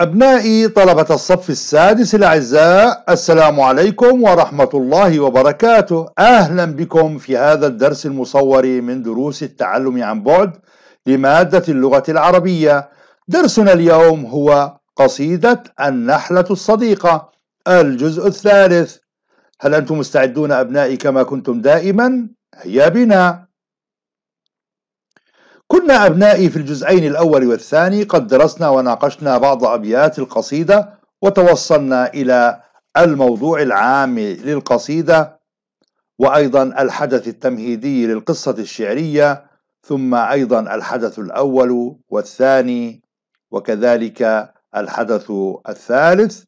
أبنائي طلبة الصف السادس الأعزاء السلام عليكم ورحمة الله وبركاته أهلا بكم في هذا الدرس المصور من دروس التعلم عن بعد لمادة اللغة العربية درسنا اليوم هو قصيدة النحلة الصديقة الجزء الثالث هل أنتم مستعدون أبنائي كما كنتم دائما؟ هيا بنا كنا أبنائي في الجزئين الأول والثاني قد درسنا وناقشنا بعض أبيات القصيدة وتوصلنا إلى الموضوع العام للقصيدة وأيضا الحدث التمهيدي للقصة الشعرية ثم أيضا الحدث الأول والثاني وكذلك الحدث الثالث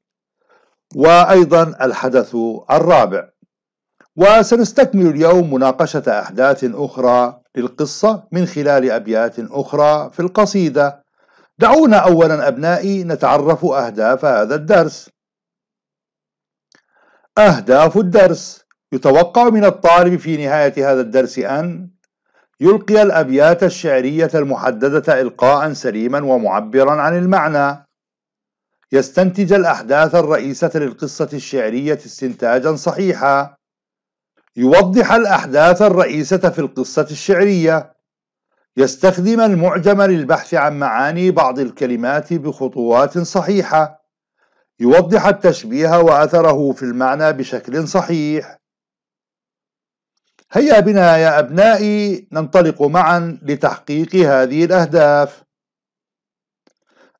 وأيضا الحدث الرابع وسنستكمل اليوم مناقشة أحداث أخرى للقصة من خلال أبيات أخرى في القصيدة دعونا أولا أبنائي نتعرف أهداف هذا الدرس أهداف الدرس يتوقع من الطالب في نهاية هذا الدرس أن يلقي الأبيات الشعرية المحددة إلقاء سليما ومعبرا عن المعنى يستنتج الأحداث الرئيسة للقصة الشعرية استنتاجا صحيحا يوضح الأحداث الرئيسة في القصة الشعرية يستخدم المعجم للبحث عن معاني بعض الكلمات بخطوات صحيحة يوضح التشبيه وأثره في المعنى بشكل صحيح هيا بنا يا أبنائي ننطلق معا لتحقيق هذه الأهداف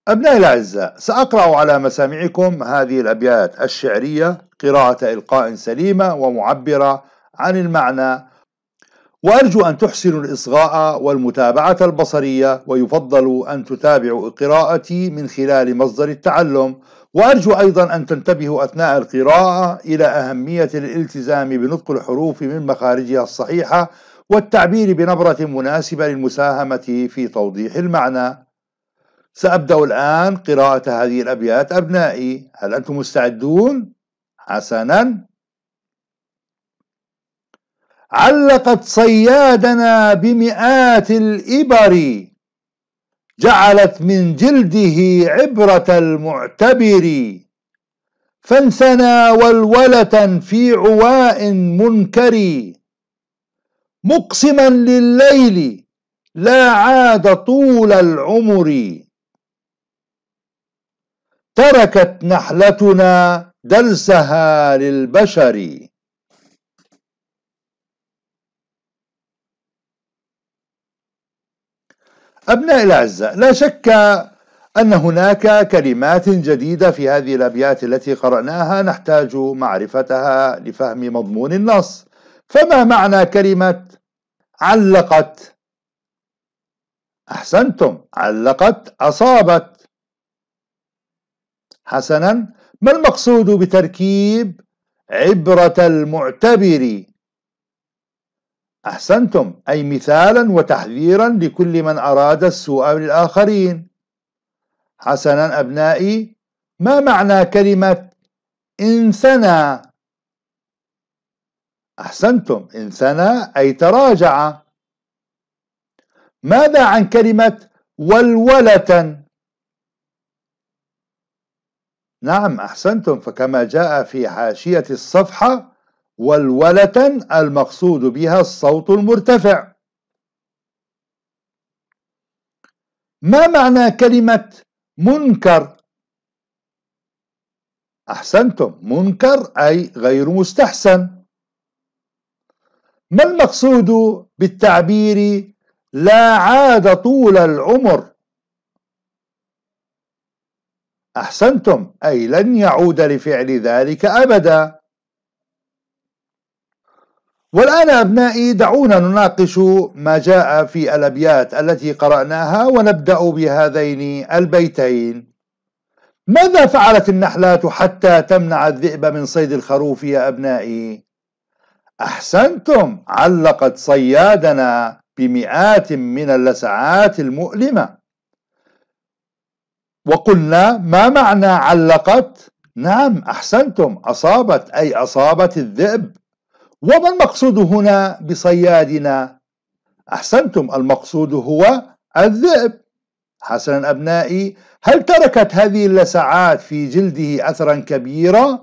أبنائي الأعزاء سأقرأ على مسامعكم هذه الأبيات الشعرية قراءة إلقاء سليمة ومعبرة عن المعنى وأرجو أن تحسنوا الإصغاء والمتابعة البصرية ويفضل أن تتابعوا قراءتي من خلال مصدر التعلم وأرجو أيضا أن تنتبهوا أثناء القراءة إلى أهمية الالتزام بنطق الحروف من مخارجها الصحيحة والتعبير بنبرة مناسبة للمساهمة في توضيح المعنى سأبدأ الآن قراءة هذه الأبيات أبنائي هل أنتم مستعدون؟ حسنا علقت صيادنا بمئات الإبر جعلت من جلده عبرة المعتبر فانثنى ولولة في عواء منكر مقسما لليل لا عاد طول العمر تركت نحلتنا دلسها للبشر أبناء الأعزاء لا شك أن هناك كلمات جديدة في هذه الأبيات التي قرأناها نحتاج معرفتها لفهم مضمون النص فما معنى كلمة علقت أحسنتم علقت أصابت حسنا ما المقصود بتركيب عبرة المعتبر أحسنتم أي مثالا وتحذيرا لكل من أراد السوء للآخرين حسنا أبنائي ما معنى كلمة انثنى أحسنتم انثنى أي تراجع ماذا عن كلمة ولولة نعم أحسنتم فكما جاء في حاشية الصفحة والولة المقصود بها الصوت المرتفع ما معنى كلمة منكر أحسنتم منكر أي غير مستحسن ما المقصود بالتعبير لا عاد طول العمر أحسنتم أي لن يعود لفعل ذلك أبدا والآن أبنائي دعونا نناقش ما جاء في الأبيات التي قرأناها ونبدأ بهذين البيتين ماذا فعلت النحلات حتى تمنع الذئب من صيد الخروف يا أبنائي؟ أحسنتم علقت صيادنا بمئات من اللسعات المؤلمة وقلنا ما معنى علقت؟ نعم أحسنتم أصابت أي أصابت الذئب وما المقصود هنا بصيادنا أحسنتم المقصود هو الذئب حسنا أبنائي هل تركت هذه اللسعات في جلده أثرا كبيرا؟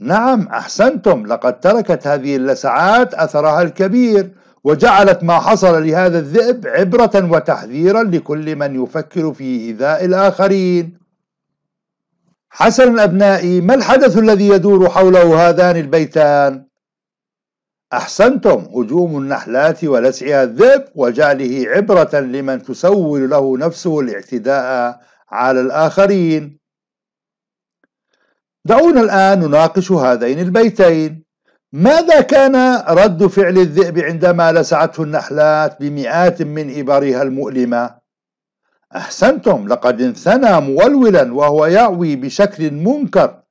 نعم أحسنتم لقد تركت هذه اللسعات أثرها الكبير وجعلت ما حصل لهذا الذئب عبرة وتحذيرا لكل من يفكر في إيذاء الآخرين حسنا أبنائي ما الحدث الذي يدور حوله هذان البيتان؟ أحسنتم هجوم النحلات ولسعها الذئب وجعله عبرة لمن تسول له نفسه الاعتداء على الآخرين دعونا الآن نناقش هذين البيتين ماذا كان رد فعل الذئب عندما لسعته النحلات بمئات من إبرها المؤلمة؟ أحسنتم لقد انثنى مولولا وهو يعوي بشكل منكر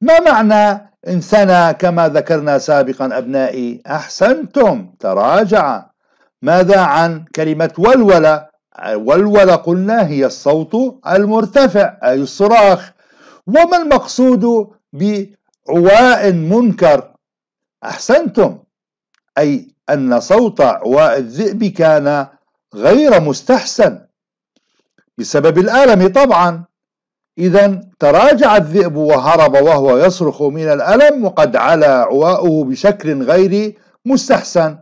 ما معنى انثنى كما ذكرنا سابقا أبنائي أحسنتم تراجع ماذا عن كلمة ولولة ولولة قلنا هي الصوت المرتفع أي الصراخ وما المقصود بعواء منكر أحسنتم أي أن صوت عواء الذئب كان غير مستحسن بسبب الألم طبعا إذا تراجع الذئب وهرب وهو يصرخ من الألم وقد علا عواؤه بشكل غير مستحسن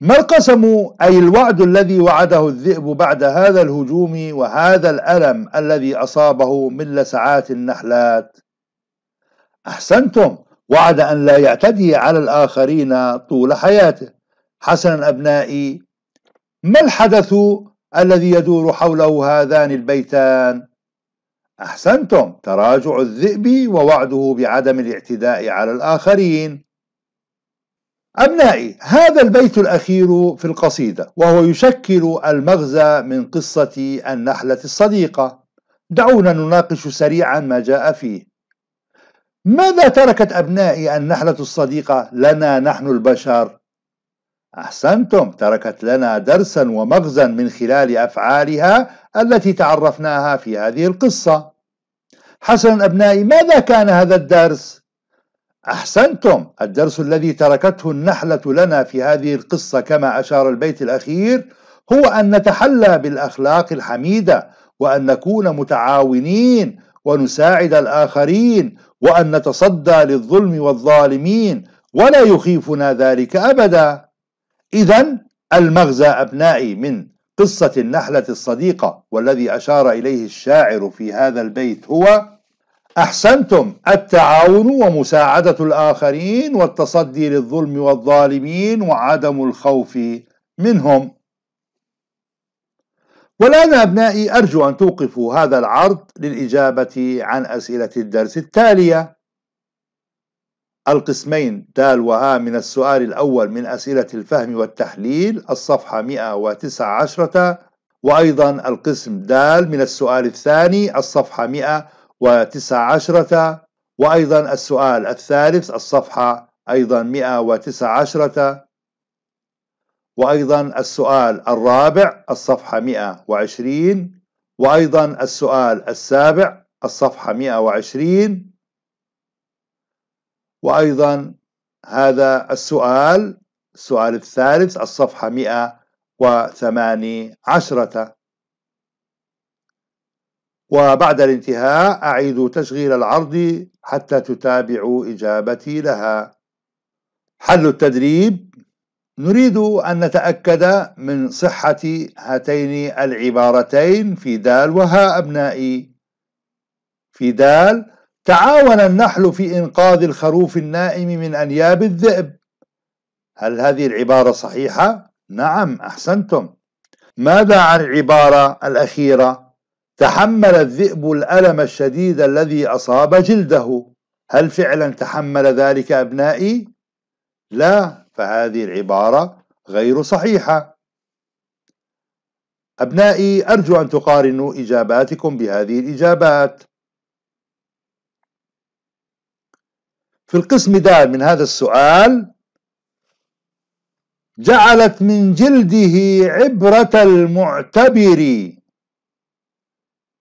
ما القسم أي الوعد الذي وعده الذئب بعد هذا الهجوم وهذا الألم الذي أصابه من لسعات النحلات أحسنتم وعد أن لا يعتدي على الآخرين طول حياته حسنا أبنائي ما الحدث الذي يدور حوله هذان البيتان أحسنتم تراجع الذئب ووعده بعدم الاعتداء على الآخرين أبنائي هذا البيت الأخير في القصيدة وهو يشكل المغزى من قصة النحلة الصديقة دعونا نناقش سريعا ما جاء فيه ماذا تركت أبنائي النحلة الصديقة لنا نحن البشر؟ أحسنتم تركت لنا درسا ومغزا من خلال أفعالها التي تعرفناها في هذه القصة حسنا أبنائي ماذا كان هذا الدرس؟ أحسنتم الدرس الذي تركته النحلة لنا في هذه القصة كما أشار البيت الأخير هو أن نتحلى بالأخلاق الحميدة وأن نكون متعاونين ونساعد الآخرين وأن نتصدى للظلم والظالمين ولا يخيفنا ذلك أبدا إذا المغزى أبنائي من قصة النحلة الصديقة والذي أشار إليه الشاعر في هذا البيت هو احسنتم التعاون ومساعده الاخرين والتصدي للظلم والظالمين وعدم الخوف منهم والان ابنائي ارجو ان توقفوا هذا العرض للاجابه عن اسئله الدرس التاليه القسمين دال وها من السؤال الأول من أسئلة الفهم والتحليل الصفحة 119 وأيضا القسم دال من السؤال الثاني الصفحة 119 وتسع عشرة وأيضا السؤال الثالث الصفحة أيضا مئة وتسع عشرة وأيضا السؤال الرابع الصفحة مئة وعشرين وأيضا السؤال السابع الصفحة 120 وأيضا هذا السؤال السؤال الثالث الصفحة 118 وبعد الانتهاء أعيد تشغيل العرض حتى تتابعوا إجابتي لها حل التدريب نريد أن نتأكد من صحة هاتين العبارتين في دال وها أبنائي في دال تعاون النحل في إنقاذ الخروف النائم من أنياب الذئب هل هذه العبارة صحيحة؟ نعم أحسنتم ماذا عن العبارة الأخيرة؟ تحمل الذئب الألم الشديد الذي أصاب جلده هل فعلا تحمل ذلك أبنائي؟ لا فهذه العبارة غير صحيحة أبنائي أرجو أن تقارنوا إجاباتكم بهذه الإجابات في القسم د من هذا السؤال جعلت من جلده عبرة المعتبر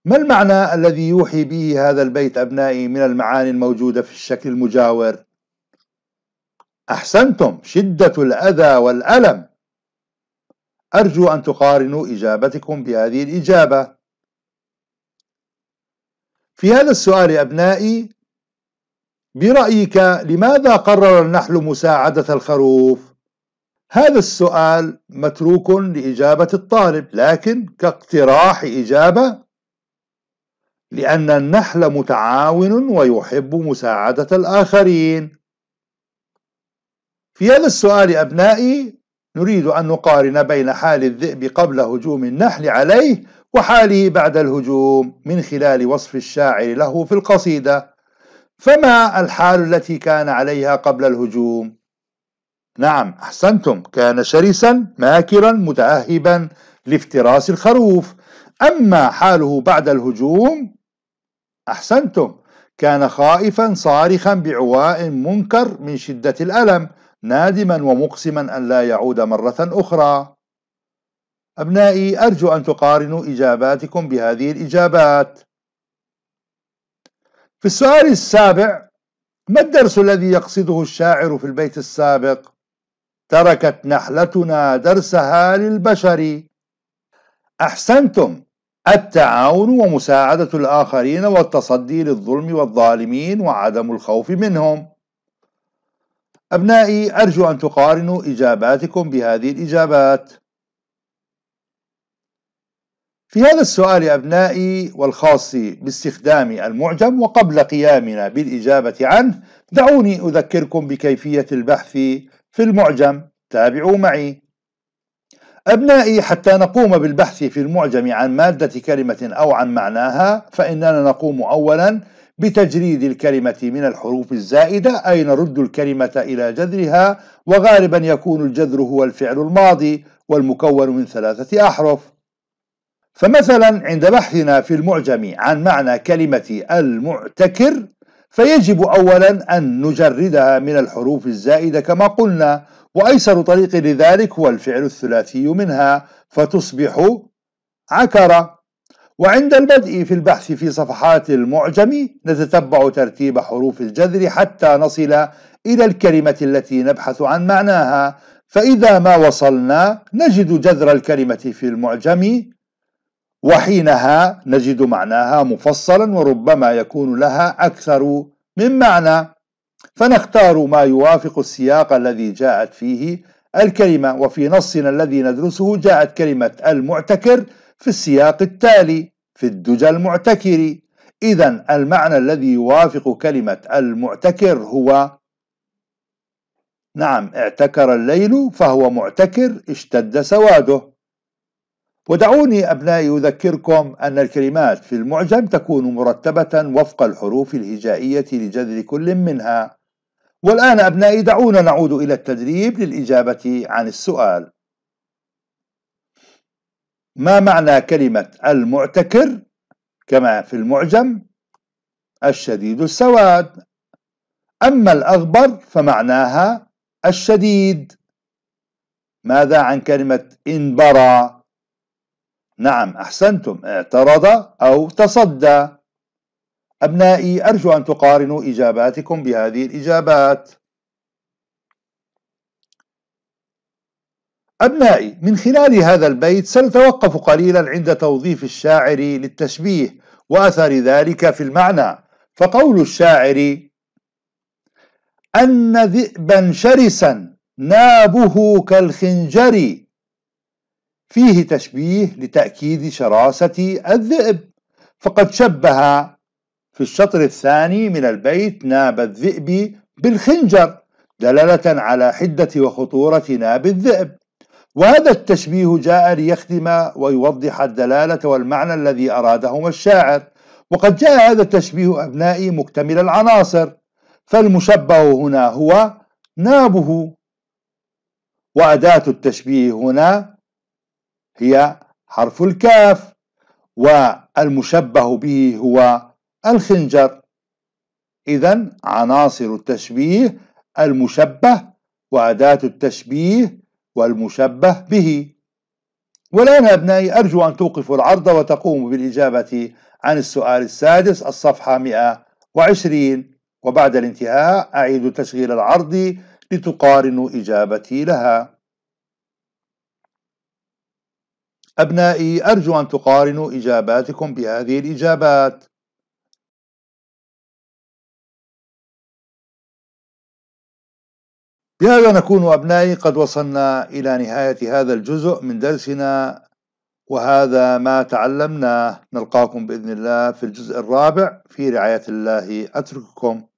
ما المعنى الذي يوحي به هذا البيت أبنائي من المعاني الموجودة في الشكل المجاور؟ أحسنتم شدة الأذى والألم أرجو أن تقارنوا إجابتكم بهذه الإجابة في هذا السؤال أبنائي برأيك لماذا قرر النحل مساعدة الخروف؟ هذا السؤال متروك لإجابة الطالب لكن كاقتراح إجابة لأن النحل متعاون ويحب مساعدة الآخرين في هذا السؤال أبنائي نريد أن نقارن بين حال الذئب قبل هجوم النحل عليه وحاله بعد الهجوم من خلال وصف الشاعر له في القصيدة فما الحال التي كان عليها قبل الهجوم؟ نعم أحسنتم كان شرسا ماكرا متأهبا لافتراس الخروف أما حاله بعد الهجوم أحسنتم كان خائفا صارخا بعواء منكر من شدة الألم نادما ومقسما أن لا يعود مرة أخرى أبنائي أرجو أن تقارنوا إجاباتكم بهذه الإجابات في السؤال السابع ما الدرس الذي يقصده الشاعر في البيت السابق تركت نحلتنا درسها للبشر أحسنتم التعاون ومساعدة الآخرين والتصدي للظلم والظالمين وعدم الخوف منهم أبنائي أرجو أن تقارنوا إجاباتكم بهذه الإجابات في هذا السؤال أبنائي والخاص باستخدام المعجم وقبل قيامنا بالإجابة عنه دعوني أذكركم بكيفية البحث في المعجم تابعوا معي أبنائي حتى نقوم بالبحث في المعجم عن مادة كلمة أو عن معناها فإننا نقوم أولا بتجريد الكلمة من الحروف الزائدة أي نرد الكلمة إلى جذرها وغالبا يكون الجذر هو الفعل الماضي والمكون من ثلاثة أحرف فمثلا عند بحثنا في المعجم عن معنى كلمة المعتكر فيجب أولا أن نجردها من الحروف الزائدة كما قلنا وأيسر طريق لذلك هو الفعل الثلاثي منها فتصبح عكرة وعند البدء في البحث في صفحات المعجم نتتبع ترتيب حروف الجذر حتى نصل إلى الكلمة التي نبحث عن معناها فإذا ما وصلنا نجد جذر الكلمة في المعجم وحينها نجد معناها مفصلا وربما يكون لها أكثر من معنى فنختار ما يوافق السياق الذي جاءت فيه الكلمة وفي نصنا الذي ندرسه جاءت كلمة المعتكر في السياق التالي في الدجى المعتكر إذا المعنى الذي يوافق كلمة المعتكر هو نعم اعتكر الليل فهو معتكر اشتد سواده ودعوني أبنائي أذكركم أن الكلمات في المعجم تكون مرتبة وفق الحروف الهجائية لجذر كل منها والآن أبنائي دعونا نعود إلى التدريب للإجابة عن السؤال ما معنى كلمة المعتكر كما في المعجم الشديد السواد أما الأغبر فمعناها الشديد ماذا عن كلمة انبرى نعم أحسنتم اعترض أو تصدى أبنائي أرجو أن تقارنوا إجاباتكم بهذه الإجابات أبنائي من خلال هذا البيت سنتوقف قليلا عند توظيف الشاعر للتشبيه وأثر ذلك في المعنى فقول الشاعر أن ذئبا شرسا نابه كالخنجر فيه تشبيه لتأكيد شراسة الذئب فقد شبه في الشطر الثاني من البيت ناب الذئب بالخنجر دلالة على حدة وخطورة ناب الذئب وهذا التشبيه جاء ليخدم ويوضح الدلالة والمعنى الذي أرادهما الشاعر وقد جاء هذا التشبيه أبنائي مكتمل العناصر فالمشبه هنا هو نابه وأداة التشبيه هنا هي حرف الكاف والمشبه به هو الخنجر إذا عناصر التشبيه المشبه وأداة التشبيه والمشبه به والآن أبنائي أرجو أن توقفوا العرض وتقوموا بالإجابة عن السؤال السادس الصفحة 120 وبعد الانتهاء أعيد تشغيل العرض لتقارنوا إجابتي لها أبنائي أرجو أن تقارنوا إجاباتكم بهذه الإجابات بهذا نكون أبنائي قد وصلنا إلى نهاية هذا الجزء من درسنا وهذا ما تعلمناه نلقاكم بإذن الله في الجزء الرابع في رعاية الله أترككم